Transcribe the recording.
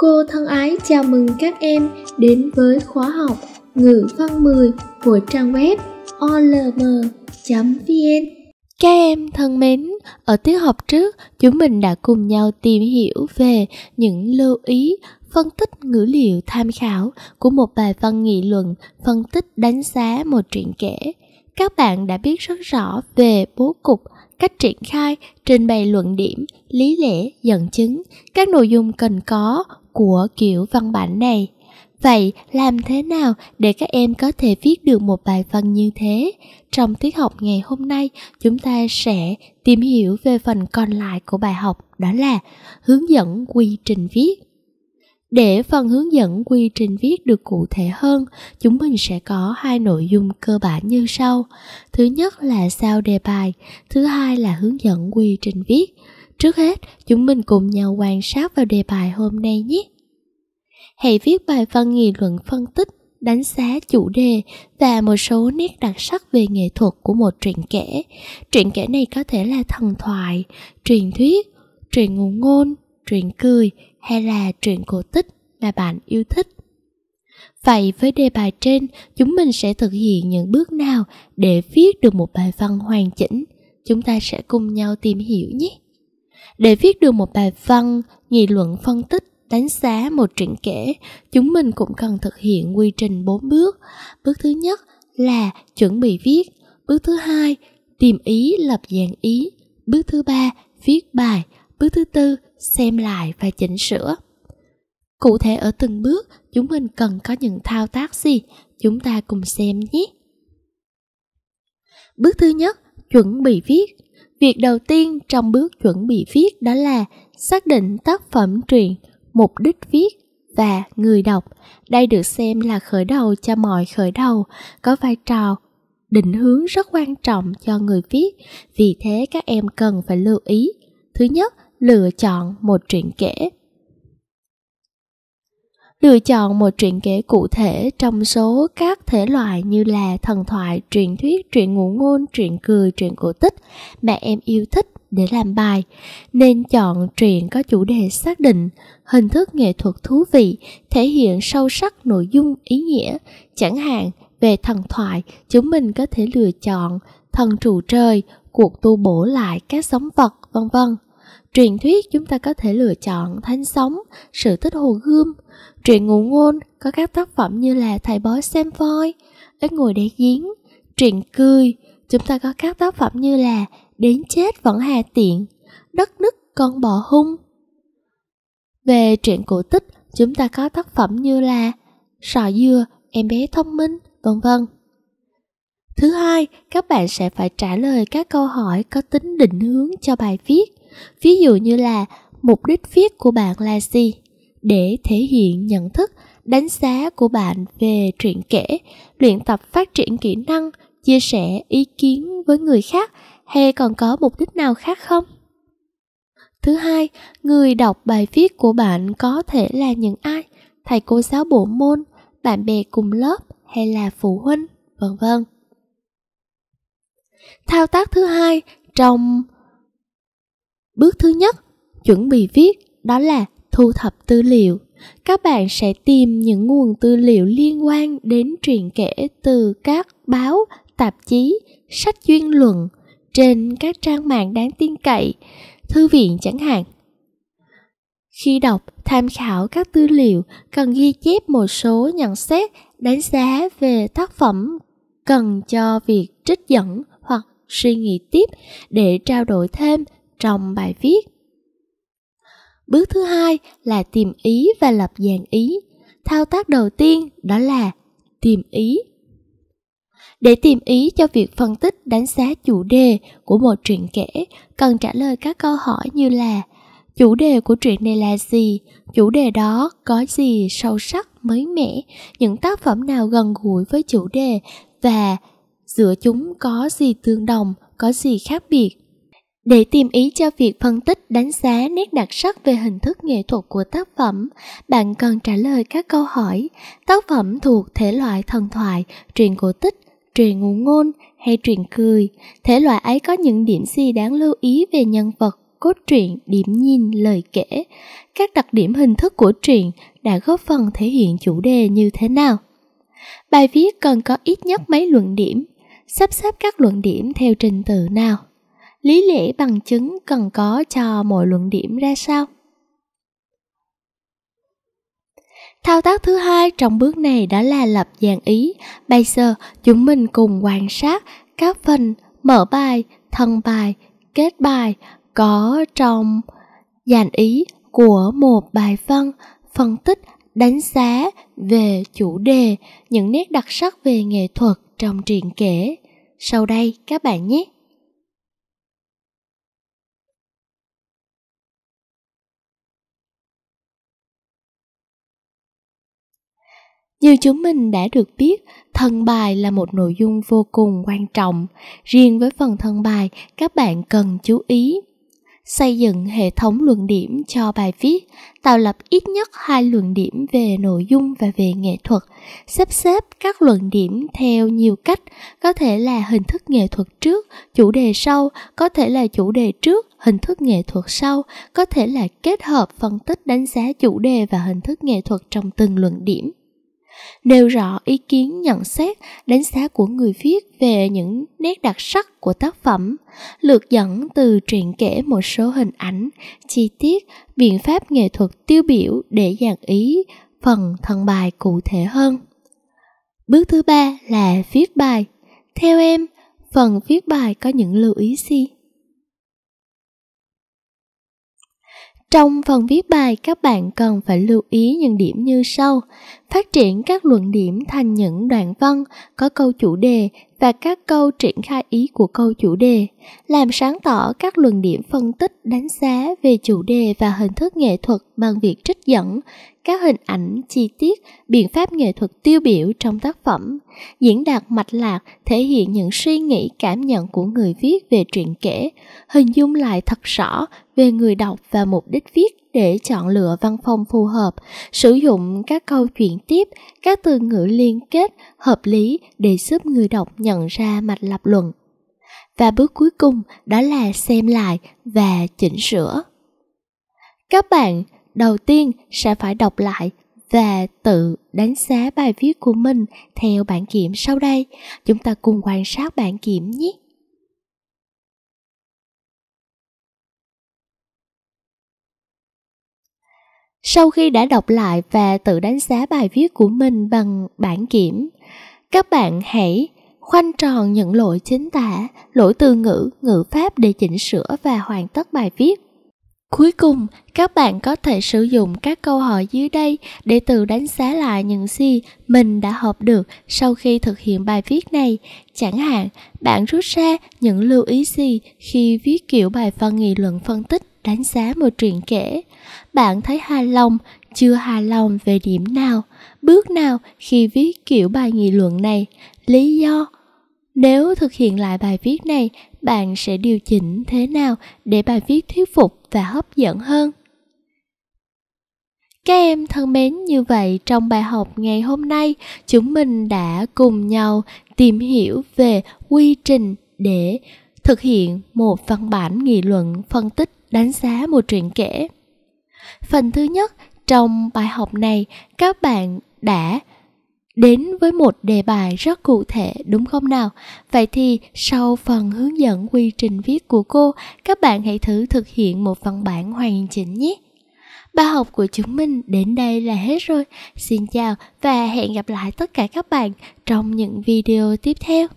Cô thân ái chào mừng các em đến với khóa học ngữ văn 10 của trang web olm.vn Các em thân mến, ở tiết học trước chúng mình đã cùng nhau tìm hiểu về những lưu ý phân tích ngữ liệu tham khảo của một bài văn nghị luận phân tích đánh giá một truyện kể. Các bạn đã biết rất rõ về bố cục cách triển khai, trình bày luận điểm, lý lẽ, dẫn chứng, các nội dung cần có của kiểu văn bản này. Vậy làm thế nào để các em có thể viết được một bài văn như thế? Trong tiết học ngày hôm nay, chúng ta sẽ tìm hiểu về phần còn lại của bài học đó là hướng dẫn quy trình viết. Để phần hướng dẫn quy trình viết được cụ thể hơn, chúng mình sẽ có hai nội dung cơ bản như sau. Thứ nhất là sao đề bài, thứ hai là hướng dẫn quy trình viết. Trước hết, chúng mình cùng nhau quan sát vào đề bài hôm nay nhé. Hãy viết bài văn nghị luận phân tích, đánh giá chủ đề và một số nét đặc sắc về nghệ thuật của một truyện kể. Truyện kể này có thể là thần thoại, truyền thuyết, truyền ngụ ngôn, truyện cười hay là truyện cổ tích mà bạn yêu thích. Vậy với đề bài trên, chúng mình sẽ thực hiện những bước nào để viết được một bài văn hoàn chỉnh? Chúng ta sẽ cùng nhau tìm hiểu nhé. Để viết được một bài văn, nghị luận phân tích, đánh giá một truyện kể, chúng mình cũng cần thực hiện quy trình 4 bước. Bước thứ nhất là chuẩn bị viết, bước thứ hai tìm ý lập dạng ý, bước thứ ba viết bài, bước thứ tư xem lại và chỉnh sửa. Cụ thể ở từng bước, chúng mình cần có những thao tác gì, chúng ta cùng xem nhé. Bước thứ nhất, chuẩn bị viết. Việc đầu tiên trong bước chuẩn bị viết đó là xác định tác phẩm truyện, mục đích viết và người đọc. Đây được xem là khởi đầu cho mọi khởi đầu, có vai trò định hướng rất quan trọng cho người viết. Vì thế các em cần phải lưu ý. Thứ nhất, lựa chọn một truyện kể lựa chọn một truyện kể cụ thể trong số các thể loại như là thần thoại truyền thuyết truyện ngụ ngôn truyện cười truyện cổ tích mẹ em yêu thích để làm bài nên chọn truyện có chủ đề xác định hình thức nghệ thuật thú vị thể hiện sâu sắc nội dung ý nghĩa chẳng hạn về thần thoại chúng mình có thể lựa chọn thần trụ trời cuộc tu bổ lại các sống vật vân vân Truyền thuyết chúng ta có thể lựa chọn Thanh Sống, Sự Tích Hồ Gươm. Truyện Ngụ Ngôn có các tác phẩm như là Thầy Bói Xem Voi, Ít Ngồi Đáy Giếng. Truyện Cười, chúng ta có các tác phẩm như là Đến Chết Vẫn Hà Tiện, Đất Nứt Con Bò Hung. Về truyện cổ tích, chúng ta có tác phẩm như là Sò Dừa, Em Bé Thông Minh, vân vân. Thứ hai, các bạn sẽ phải trả lời các câu hỏi có tính định hướng cho bài viết. Ví dụ như là mục đích viết của bạn là gì để thể hiện nhận thức, đánh giá của bạn về truyện kể, luyện tập phát triển kỹ năng, chia sẻ ý kiến với người khác hay còn có mục đích nào khác không? Thứ hai, người đọc bài viết của bạn có thể là những ai? Thầy cô giáo bộ môn, bạn bè cùng lớp hay là phụ huynh, vân vân. Thao tác thứ hai trong Bước thứ nhất, chuẩn bị viết đó là thu thập tư liệu. Các bạn sẽ tìm những nguồn tư liệu liên quan đến truyện kể từ các báo, tạp chí, sách chuyên luận trên các trang mạng đáng tin cậy, thư viện chẳng hạn. Khi đọc, tham khảo các tư liệu, cần ghi chép một số nhận xét, đánh giá về tác phẩm cần cho việc trích dẫn hoặc suy nghĩ tiếp để trao đổi thêm trong bài viết. Bước thứ hai là tìm ý và lập dàn ý. Thao tác đầu tiên đó là tìm ý. Để tìm ý cho việc phân tích đánh giá chủ đề của một truyện kể, cần trả lời các câu hỏi như là chủ đề của truyện này là gì chủ đề đó có gì sâu sắc mới mẻ những tác phẩm nào gần gũi với chủ đề và giữa chúng có gì tương đồng có gì khác biệt để tìm ý cho việc phân tích đánh giá nét đặc sắc về hình thức nghệ thuật của tác phẩm bạn cần trả lời các câu hỏi tác phẩm thuộc thể loại thần thoại truyền cổ tích truyền ngụ ngôn hay truyền cười thể loại ấy có những điểm gì đáng lưu ý về nhân vật cốt truyện điểm nhìn lời kể các đặc điểm hình thức của truyện đã góp phần thể hiện chủ đề như thế nào bài viết cần có ít nhất mấy luận điểm sắp xếp các luận điểm theo trình tự nào lý lẽ bằng chứng cần có cho mỗi luận điểm ra sao Thao tác thứ hai trong bước này đó là lập dàn ý. Bây giờ chúng mình cùng quan sát các phần mở bài, thân bài, kết bài có trong dàn ý của một bài văn, phân tích, đánh giá về chủ đề, những nét đặc sắc về nghệ thuật trong truyện kể. Sau đây các bạn nhé! Như chúng mình đã được biết, thân bài là một nội dung vô cùng quan trọng. Riêng với phần thân bài, các bạn cần chú ý xây dựng hệ thống luận điểm cho bài viết, tạo lập ít nhất hai luận điểm về nội dung và về nghệ thuật, xếp xếp các luận điểm theo nhiều cách, có thể là hình thức nghệ thuật trước, chủ đề sau, có thể là chủ đề trước, hình thức nghệ thuật sau, có thể là kết hợp phân tích đánh giá chủ đề và hình thức nghệ thuật trong từng luận điểm nêu rõ ý kiến nhận xét, đánh giá của người viết về những nét đặc sắc của tác phẩm, lược dẫn từ truyện kể một số hình ảnh, chi tiết, biện pháp nghệ thuật tiêu biểu để dàn ý phần thân bài cụ thể hơn. Bước thứ ba là viết bài. Theo em, phần viết bài có những lưu ý gì? Trong phần viết bài, các bạn cần phải lưu ý những điểm như sau phát triển các luận điểm thành những đoạn văn có câu chủ đề và các câu triển khai ý của câu chủ đề, làm sáng tỏ các luận điểm phân tích đánh giá về chủ đề và hình thức nghệ thuật bằng việc trích dẫn các hình ảnh, chi tiết, biện pháp nghệ thuật tiêu biểu trong tác phẩm. Diễn đạt mạch lạc thể hiện những suy nghĩ, cảm nhận của người viết về truyện kể, hình dung lại thật rõ về người đọc và mục đích viết để chọn lựa văn phong phù hợp, sử dụng các câu chuyện tiếp, các từ ngữ liên kết, hợp lý để giúp người đọc nhận ra mạch lập luận. Và bước cuối cùng đó là xem lại và chỉnh sửa. Các bạn đầu tiên sẽ phải đọc lại và tự đánh giá bài viết của mình theo bản kiểm sau đây. Chúng ta cùng quan sát bản kiểm nhé. Sau khi đã đọc lại và tự đánh giá bài viết của mình bằng bản kiểm, các bạn hãy khoanh tròn những lỗi chính tả, lỗi từ ngữ, ngữ pháp để chỉnh sửa và hoàn tất bài viết. Cuối cùng, các bạn có thể sử dụng các câu hỏi dưới đây để tự đánh giá lại những gì mình đã học được sau khi thực hiện bài viết này. Chẳng hạn, bạn rút ra những lưu ý gì khi viết kiểu bài phân nghị luận phân tích đánh giá một truyện kể. Bạn thấy hài lòng, chưa hài lòng về điểm nào, bước nào khi viết kiểu bài nghị luận này, lý do. Nếu thực hiện lại bài viết này, bạn sẽ điều chỉnh thế nào để bài viết thuyết phục và hấp dẫn hơn? Các em thân mến như vậy trong bài học ngày hôm nay chúng mình đã cùng nhau tìm hiểu về quy trình để thực hiện một văn bản nghị luận phân tích đánh giá một truyện kể. Phần thứ nhất trong bài học này các bạn đã đến với một đề bài rất cụ thể đúng không nào? Vậy thì sau phần hướng dẫn quy trình viết của cô, các bạn hãy thử thực hiện một văn bản hoàn chỉnh nhé. Bài học của chúng mình đến đây là hết rồi. Xin chào và hẹn gặp lại tất cả các bạn trong những video tiếp theo.